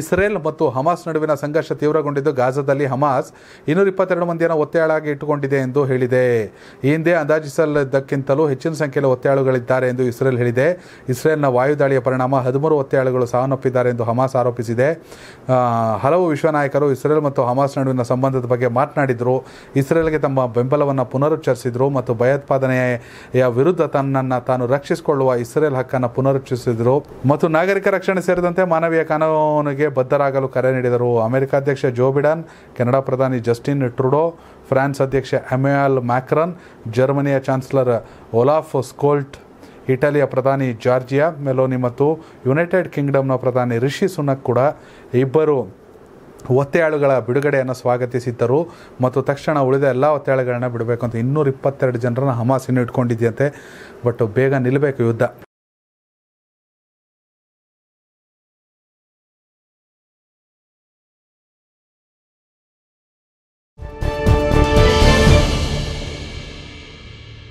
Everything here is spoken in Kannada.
ಇಸ್ರೇಲ್ ಮತ್ತು ಹಮಾಸ್ ನಡುವಿನ ಸಂಘರ್ಷ ತೀವ್ರಗೊಂಡಿದ್ದು ಗಾಜಾದಲ್ಲಿ ಹಮಾಸ್ ಇನ್ನೂರ ಇಪ್ಪತ್ತೆರಡು ಮಂದಿಯನ್ನು ಒತ್ತೆಯಾಳಾಗಿ ಇಟ್ಟುಕೊಂಡಿದೆ ಎಂದು ಹೇಳಿದೆ ಈ ಹಿಂದೆ ಅಂದಾಜಿಸಲಿದ್ದಕ್ಕಿಂತಲೂ ಹೆಚ್ಚಿನ ಸಂಖ್ಯೆಯಲ್ಲಿ ಒತ್ತೆಯಾಳುಗಳಿದ್ದಾರೆ ಎಂದು ಇಸ್ರೇಲ್ ಹೇಳಿದೆ ಇಸ್ರೇಲ್ನ ವಾಯುದಾಳಿಯ ಪರಿಣಾಮ ಹದಿಮೂರು ಒತ್ತೆಯಾಳುಗಳು ಸಾವನ್ನಪ್ಪಿದ್ದಾರೆ ಎಂದು ಹಮಾಸ್ ಆರೋಪಿಸಿದೆ ಹಲವು ವಿಶ್ವ ನಾಯಕರು ಇಸ್ರೇಲ್ ಮತ್ತು ಹಮಾಸ್ ನಡುವಿನ ಸಂಬಂಧದ ಬಗ್ಗೆ ಮಾತನಾಡಿದರು ಇಸ್ರೇಲ್ಗೆ ತಮ್ಮ ಬೆಂಬಲವನ್ನು ಪುನರುಚ್ಚರಿಸಿದರು ಮತ್ತು ಭಯೋತ್ಪಾದನೆಯ ವಿರುದ್ಧ ತನ್ನನ್ನು ತಾನು ರಕ್ಷಿಸಿಕೊಳ್ಳುವ ಇಸ್ರೇಲ್ ಹಕ್ಕನ್ನು ಪುನರುಚ್ಚರಿಸಿದರು ಮತ್ತು ನಾಗರಿಕ ರಕ್ಷಣೆ ಸೇರಿದಂತೆ ಮಾನವೀಯ ಕಾನೂನಿಗೆ ಒಪ್ಪಿಗೆಗೆ ಬದ್ಧರಾಗಲು ಕರೆ ನೀಡಿದರು ಅಮೆರಿಕ ಅಧ್ಯಕ್ಷ ಜೋ ಬಿಡನ್ ಕೆನಡಾ ಪ್ರಧಾನಿ ಜಸ್ಟಿನ್ ಟ್ರುಡೋ ಫ್ರಾನ್ಸ್ ಅಧ್ಯಕ್ಷ ಎಮ್ಯಾಲ್ ಮ್ಯಾಕ್ರನ್ ಜರ್ಮನಿಯ ಚಾನ್ಸಲರ್ ಒಲಾಫ್ ಸ್ಕೋಲ್ಟ್ ಇಟಲಿಯ ಪ್ರಧಾನಿ ಜಾರ್ಜಿಯಾ ಮೆಲೋನಿ ಮತ್ತು ಯುನೈಟೆಡ್ ಕಿಂಗ್ಡಮ್ನ ಪ್ರಧಾನಿ ರಿಷಿ ಸುನಕ್ ಕೂಡ ಇಬ್ಬರು ಒತ್ತೆಯಾಳುಗಳ ಬಿಡುಗಡೆಯನ್ನು ಸ್ವಾಗತಿಸಿದ್ದರು ಮತ್ತು ತಕ್ಷಣ ಉಳಿದ ಎಲ್ಲ ಒತ್ತೆಯಾಳುಗಳನ್ನ ಬಿಡಬೇಕು ಅಂತ ಇನ್ನೂರ ಇಪ್ಪತ್ತೆರಡು ಜನರನ್ನು ಹಮಾಸಿನ ಇಟ್ಕೊಂಡಿದ್ಯಂತೆ ಬಟ್ ಬೇಗ ನಿಲ್ಲಬೇಕು ಯುದ್ಧ